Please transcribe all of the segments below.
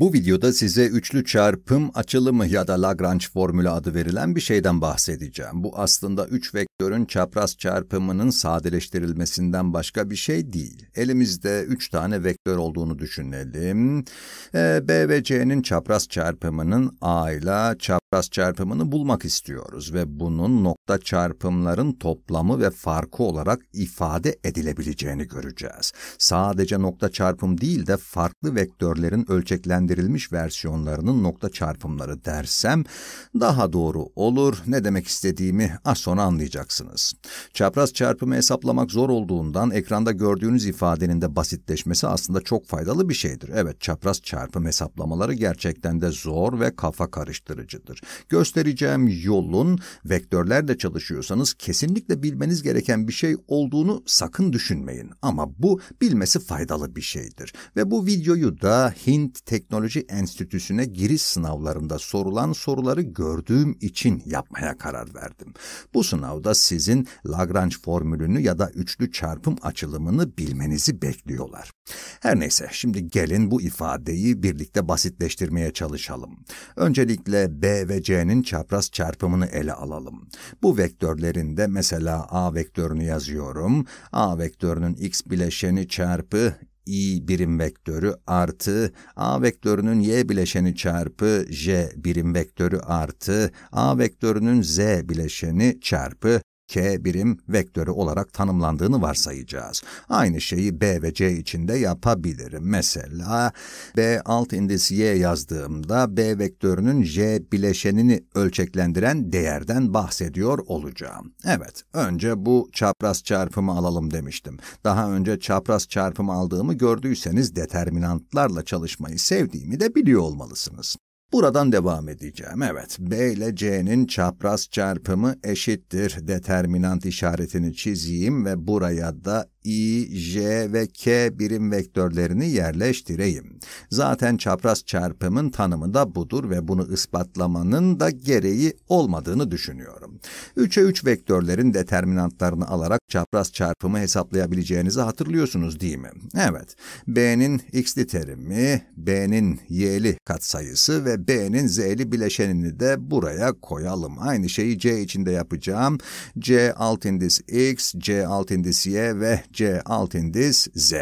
Bu videoda size üçlü çarpım açılımı ya da Lagrange formülü adı verilen bir şeyden bahsedeceğim. Bu aslında üç vektörün çapraz çarpımının sadeleştirilmesinden başka bir şey değil. Elimizde üç tane vektör olduğunu düşünelim. E, B ve C'nin çapraz çarpımının A ile çapraz çarpımını bulmak istiyoruz ve bunun nokta çarpımların toplamı ve farkı olarak ifade edilebileceğini göreceğiz. Sadece nokta çarpım değil de farklı vektörlerin ölçeklendirilmesi güçlendirilmiş versiyonlarının nokta çarpımları dersem daha doğru olur. Ne demek istediğimi az sonra anlayacaksınız. Çapraz çarpımı hesaplamak zor olduğundan ekranda gördüğünüz ifadenin de basitleşmesi aslında çok faydalı bir şeydir. Evet çapraz çarpım hesaplamaları gerçekten de zor ve kafa karıştırıcıdır. Göstereceğim yolun vektörlerle çalışıyorsanız kesinlikle bilmeniz gereken bir şey olduğunu sakın düşünmeyin. Ama bu bilmesi faydalı bir şeydir. Ve bu videoyu da Hint teknolojisi Teknoloji Enstitüsü'ne giriş sınavlarında sorulan soruları gördüğüm için yapmaya karar verdim. Bu sınavda sizin Lagrange formülünü ya da üçlü çarpım açılımını bilmenizi bekliyorlar. Her neyse şimdi gelin bu ifadeyi birlikte basitleştirmeye çalışalım. Öncelikle B ve C'nin çapraz çarpımını ele alalım. Bu vektörlerinde mesela A vektörünü yazıyorum. A vektörünün x bileşeni çarpı i birim vektörü artı a vektörünün y bileşeni çarpı j birim vektörü artı a vektörünün z bileşeni çarpı k birim vektörü olarak tanımlandığını varsayacağız. Aynı şeyi b ve c içinde yapabilirim. Mesela b alt indis y yazdığımda b vektörünün j bileşenini ölçeklendiren değerden bahsediyor olacağım. Evet, önce bu çapraz çarpımı alalım demiştim. Daha önce çapraz çarpımı aldığımı gördüyseniz determinantlarla çalışmayı sevdiğimi de biliyor olmalısınız. Buradan devam edeceğim. Evet, B ile C'nin çapraz çarpımı eşittir determinant işaretini çizeyim ve buraya da i, j ve k birim vektörlerini yerleştireyim. Zaten çapraz çarpımın tanımı da budur ve bunu ispatlamanın da gereği olmadığını düşünüyorum. 3'e 3 vektörlerin determinantlarını alarak çapraz çarpımı hesaplayabileceğinizi hatırlıyorsunuz değil mi? Evet, b'nin x'li terimi, b'nin y'li katsayısı ve b'nin z'li bileşenini de buraya koyalım. Aynı şeyi c içinde yapacağım. c alt indis x, c alt indis y ve C alt indis Z.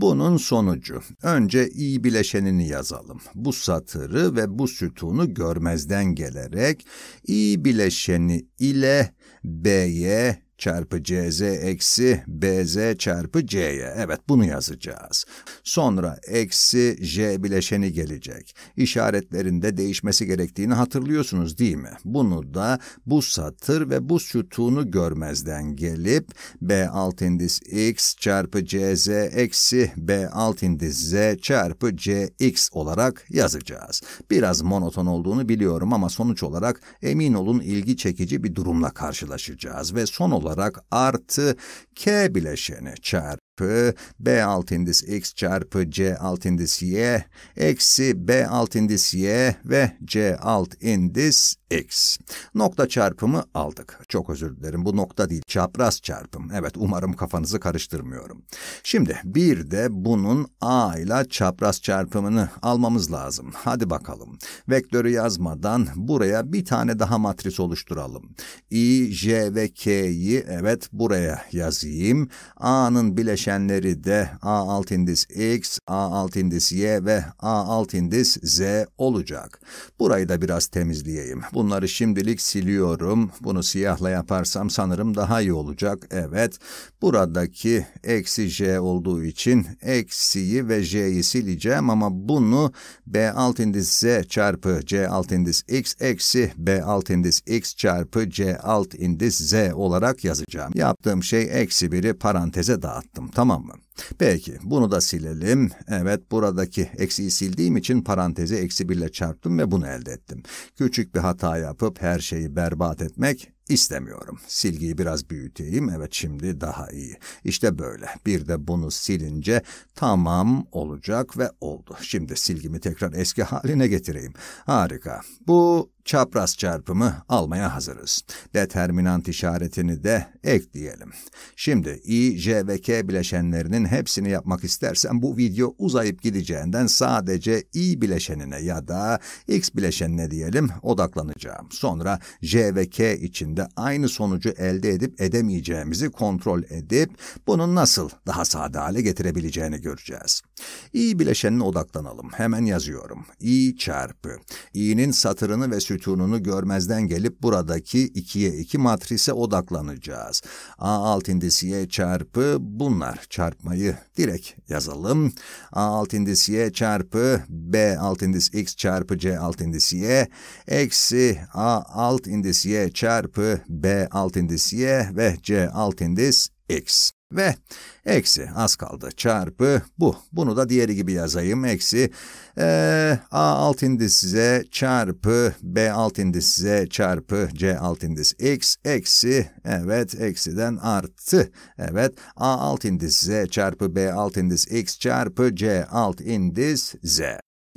Bunun sonucu. Önce i bileşenini yazalım. Bu satırı ve bu sütunu görmezden gelerek i bileşeni ile B'ye çarpı cz eksi bz çarpı c'ye. Evet bunu yazacağız. Sonra eksi j bileşeni gelecek. İşaretlerinde değişmesi gerektiğini hatırlıyorsunuz değil mi? Bunu da bu satır ve bu sütunu görmezden gelip b alt indis x çarpı cz eksi b alt indis z çarpı cx olarak yazacağız. Biraz monoton olduğunu biliyorum ama sonuç olarak emin olun ilgi çekici bir durumla karşılaşacağız ve son olarak olarak artı K bileşeni çağır çarpı B alt indis X çarpı C alt indis Y eksi B alt indis Y ve C alt indis X. Nokta çarpımı aldık. Çok özür dilerim bu nokta değil çapraz çarpım. Evet umarım kafanızı karıştırmıyorum. Şimdi bir de bunun A ile çapraz çarpımını almamız lazım. Hadi bakalım. Vektörü yazmadan buraya bir tane daha matris oluşturalım. I, J ve K'yi evet buraya yazayım. A'nın bileşen bileşenleri de A alt indis X, A alt indis Y ve A alt indis Z olacak. Burayı da biraz temizleyeyim. Bunları şimdilik siliyorum. Bunu siyahla yaparsam sanırım daha iyi olacak. Evet, buradaki eksi J olduğu için eksiyi ve J'yi sileceğim ama bunu B alt indis Z çarpı C alt indis X eksi B alt indis X çarpı C alt indis Z olarak yazacağım. Yaptığım şey eksi 1'i paranteze dağıttım tamam mı? Peki bunu da silelim. Evet buradaki eksiyi sildiğim için parantezi eksi 1 ile çarptım ve bunu elde ettim. Küçük bir hata yapıp her şeyi berbat etmek İstemiyorum. Silgiyi biraz büyüteyim. Evet şimdi daha iyi. İşte böyle. Bir de bunu silince tamam olacak ve oldu. Şimdi silgimi tekrar eski haline getireyim. Harika. Bu çapraz çarpımı almaya hazırız. Determinant işaretini de ekleyelim. Şimdi I, J ve K bileşenlerinin hepsini yapmak istersen bu video uzayıp gideceğinden sadece I bileşenine ya da X bileşenine diyelim odaklanacağım. Sonra J ve K içinde de aynı sonucu elde edip edemeyeceğimizi kontrol edip bunu nasıl daha sade hale getirebileceğini göreceğiz. İyi bileşenine odaklanalım. Hemen yazıyorum. İ çarpı. İ'nin satırını ve sütununu görmezden gelip buradaki 2'ye 2 matrise odaklanacağız. A alt indisiye çarpı bunlar. Çarpmayı direkt yazalım. A alt indisiye çarpı B alt indis X çarpı C alt indisiye eksi A alt indisiye çarpı çarpı B alt indis Y ve C alt indis X. Ve eksi az kaldı çarpı bu. Bunu da diğeri gibi yazayım. Eksi e, A alt indis z çarpı B alt indis z çarpı C alt indis X eksi evet eksiden artı. Evet A alt indis Z çarpı B alt indis X çarpı C alt indis Z.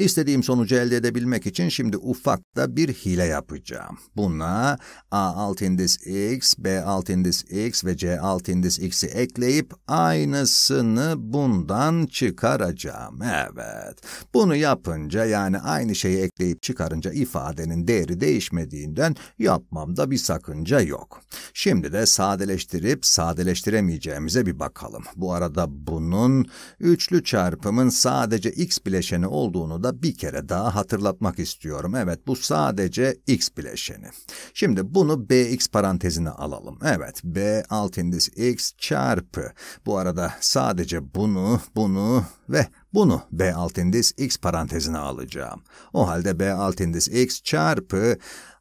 İstediğim sonucu elde edebilmek için şimdi ufakta bir hile yapacağım. Buna A alt indis X, B alt indis X ve C alt indis X'i ekleyip aynısını bundan çıkaracağım. Evet. Bunu yapınca yani aynı şeyi ekleyip çıkarınca ifadenin değeri değişmediğinden yapmamda bir sakınca yok. Şimdi de sadeleştirip sadeleştiremeyeceğimize bir bakalım. Bu arada bunun üçlü çarpımın sadece X bileşeni olduğunu da bir kere daha hatırlatmak istiyorum. Evet bu sadece x bileşeni. Şimdi bunu bx parantezine alalım. Evet b alt indis x çarpı. Bu arada sadece bunu, bunu ve bunu B alt indis x parantezine alacağım. O halde B alt indis x çarpı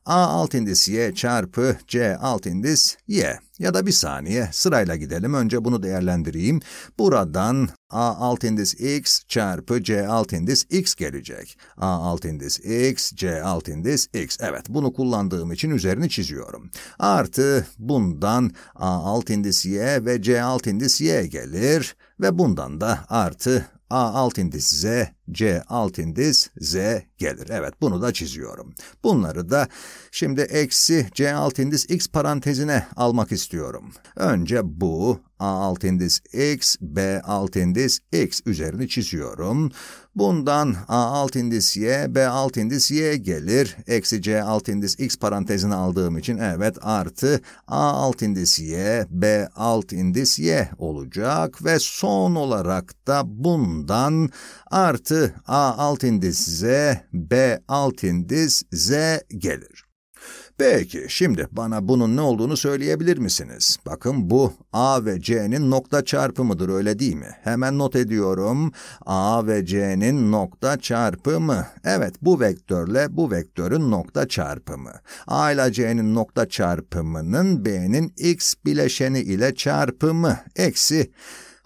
A alt indis Y çarpı C alt indis Y. Ya da bir saniye sırayla gidelim. Önce bunu değerlendireyim. Buradan A alt indis X çarpı C alt indis X gelecek. A alt indis X, C alt indis X. Evet bunu kullandığım için üzerini çiziyorum. Artı bundan A alt indis Y ve C alt indis Y gelir. Ve bundan da artı A alt indis Z C alt indiz, Z gelir. Evet bunu da çiziyorum. Bunları da şimdi eksi C alt indiz X parantezine almak istiyorum. Önce bu A alt indiz X, B alt indiz X üzerini çiziyorum. Bundan A alt indiz Y, B alt indiz Y gelir. Eksi C alt indiz X parantezine aldığım için evet artı A alt indiz Y, B alt indiz Y olacak. Ve son olarak da bundan artı artı A alt indiz Z, B alt indiz Z gelir. Peki, şimdi bana bunun ne olduğunu söyleyebilir misiniz? Bakın bu A ve C'nin nokta çarpımıdır öyle değil mi? Hemen not ediyorum. A ve C'nin nokta çarpımı. Evet, bu vektörle bu vektörün nokta çarpımı. A ile C'nin nokta çarpımının B'nin X bileşeni ile çarpımı. Eksi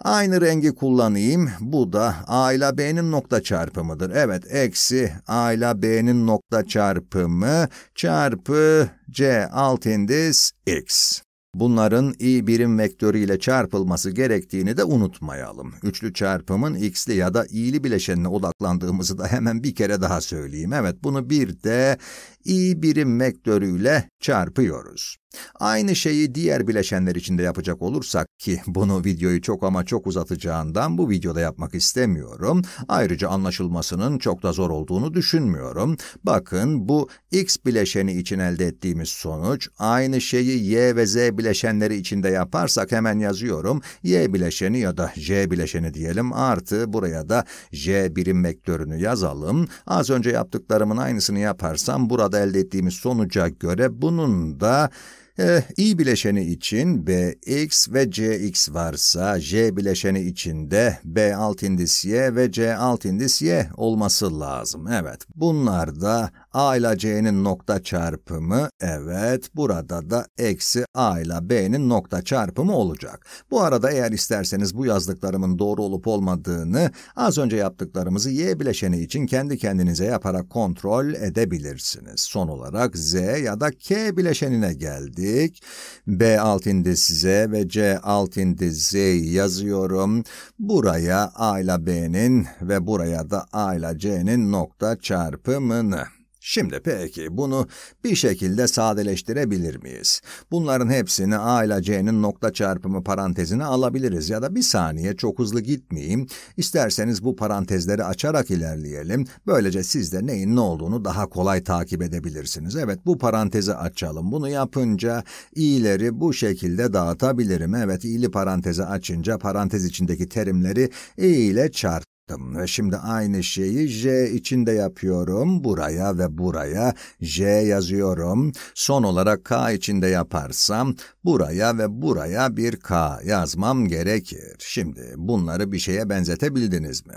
Aynı rengi kullanayım. Bu da A ile B'nin nokta çarpımıdır. Evet, eksi A ile B'nin nokta çarpımı çarpı C alt indis X. Bunların i birim vektörü ile çarpılması gerektiğini de unutmayalım. Üçlü çarpımın x'li ya da i'li bileşenine odaklandığımızı da hemen bir kere daha söyleyeyim. Evet, bunu bir de i birim vektörü ile çarpıyoruz. Aynı şeyi diğer bileşenler içinde yapacak olursak ki bunu videoyu çok ama çok uzatacağından bu videoda yapmak istemiyorum. Ayrıca anlaşılmasının çok da zor olduğunu düşünmüyorum. Bakın bu X bileşeni için elde ettiğimiz sonuç aynı şeyi Y ve Z bileşenleri içinde yaparsak hemen yazıyorum. Y bileşeni ya da J bileşeni diyelim artı buraya da J birim vektörünü yazalım. Az önce yaptıklarımın aynısını yaparsam burada elde ettiğimiz sonuca göre bunun da Eh, i bileşeni için Bx ve Cx varsa J bileşeni içinde B alt indis Y ve C alt indis Y olması lazım. Evet bunlar da A ile C'nin nokta çarpımı, evet burada da eksi A ile B'nin nokta çarpımı olacak. Bu arada eğer isterseniz bu yazdıklarımın doğru olup olmadığını, az önce yaptıklarımızı Y bileşeni için kendi kendinize yaparak kontrol edebilirsiniz. Son olarak Z ya da K bileşenine geldik. B alt indiz Z ve C alt indiz Z yazıyorum. Buraya A ile B'nin ve buraya da A ile C'nin nokta çarpımını. Şimdi peki bunu bir şekilde sadeleştirebilir miyiz? Bunların hepsini A ile C'nin nokta çarpımı parantezine alabiliriz ya da bir saniye çok hızlı gitmeyeyim. İsterseniz bu parantezleri açarak ilerleyelim. Böylece siz de neyin ne olduğunu daha kolay takip edebilirsiniz. Evet bu parantezi açalım. Bunu yapınca i'leri bu şekilde dağıtabilirim. Evet i'li parantezi açınca parantez içindeki terimleri i ile çarp yaptım ve şimdi aynı şeyi J için de yapıyorum. Buraya ve buraya J yazıyorum. Son olarak K için de yaparsam buraya ve buraya bir K yazmam gerekir. Şimdi bunları bir şeye benzetebildiniz mi?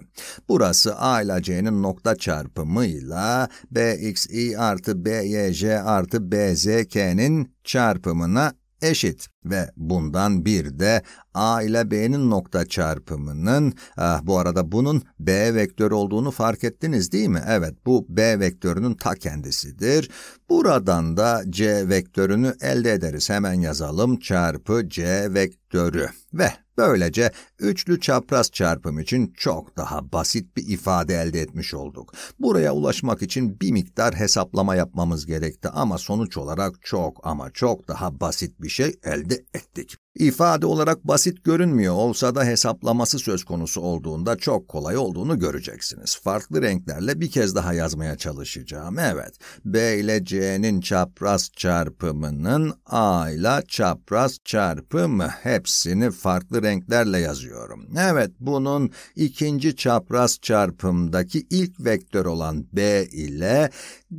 Burası A ile C'nin nokta çarpımıyla BXI artı BYJ artı BZK'nin çarpımına eşit ve bundan bir de a ile b'nin nokta çarpımının ah, bu arada bunun b vektörü olduğunu fark ettiniz değil mi? Evet bu b vektörünün ta kendisidir. Buradan da c vektörünü elde ederiz. Hemen yazalım çarpı c vektörü ve Böylece üçlü çapraz çarpım için çok daha basit bir ifade elde etmiş olduk. Buraya ulaşmak için bir miktar hesaplama yapmamız gerekti ama sonuç olarak çok ama çok daha basit bir şey elde ettik. İfade olarak basit görünmüyor olsa da hesaplaması söz konusu olduğunda çok kolay olduğunu göreceksiniz. Farklı renklerle bir kez daha yazmaya çalışacağım. Evet, B ile C'nin çapraz çarpımının A ile çapraz çarpımı hepsini farklı renklerle yazıyorum. Evet, bunun ikinci çapraz çarpımdaki ilk vektör olan B ile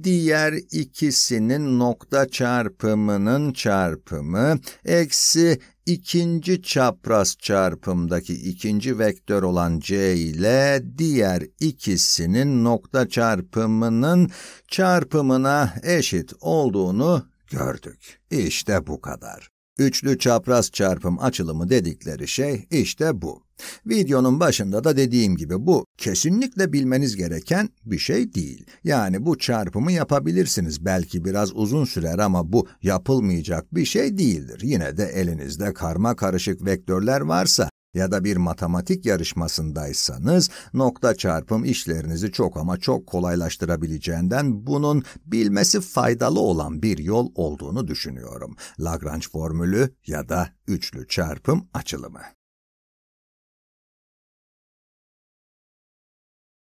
diğer ikisinin nokta çarpımının çarpımı eksi ikinci çapraz çarpımdaki ikinci vektör olan c ile diğer ikisinin nokta çarpımının çarpımına eşit olduğunu gördük. İşte bu kadar. Üçlü çapraz çarpım açılımı dedikleri şey işte bu. Videonun başında da dediğim gibi bu kesinlikle bilmeniz gereken bir şey değil. Yani bu çarpımı yapabilirsiniz. Belki biraz uzun sürer ama bu yapılmayacak bir şey değildir. Yine de elinizde karma karışık vektörler varsa ya da bir matematik yarışmasındaysanız nokta çarpım işlerinizi çok ama çok kolaylaştırabileceğinden bunun bilmesi faydalı olan bir yol olduğunu düşünüyorum. Lagrange formülü ya da üçlü çarpım açılımı.